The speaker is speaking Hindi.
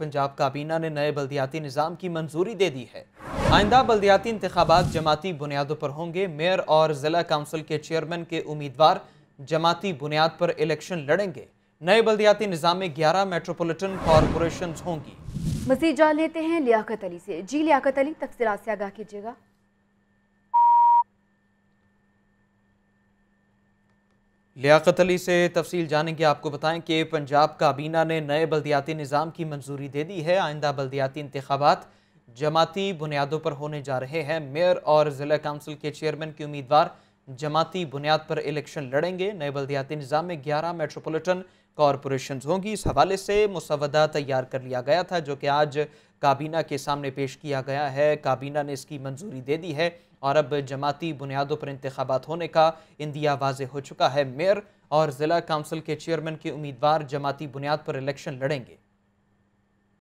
पंजाब काबीना ने नए बल्दियाती निज़ाम की मंजूरी दे दी है आइंदा बल्दियाती इंतबात जमाती बुनियादों पर होंगे मेयर और ज़िला काउंसिल के चेयरमैन के उम्मीदवार जमाती बुनियाद पर इलेक्शन लड़ेंगे नए बल्दियाती निज़ाम में ग्यारह मेट्रोपोलिटन कॉरपोरेशन होंगी मजीद जान लेते हैं लियाकत अली से जी लियाकत अली तफसला से कीजिएगा लियाकत अली से तफसील जानेंगे आपको बताएं कि पंजाब काबीना ने नए बल्दियाती निज़ाम की मंजूरी दे दी है आइंदा बल्दियाती इंतबात जमाती बुनियादों पर होने जा रहे हैं मेयर और ज़िला काउंसिल के चेयरमैन के उम्मीदवार जमाती बुनियाद पर इलेक्शन लड़ेंगे नए बल्दियाती निज़ाम में ग्यारह मेट्रोपोलिटन कॉरपोरेशन होंगी इस हवाले से मुसवदा तैयार कर लिया गया था जो कि आज काबीना के सामने पेश किया गया है काबीना ने इसकी मंजूरी दे दी है और अब जमाती बुनियादों पर इंतबात होने का इंदिया वाज हो चुका है मेयर और ज़िला काउंसिल के चेयरमैन के उम्मीदवार जमाती बुनियाद पर इलेक्शन लड़ेंगे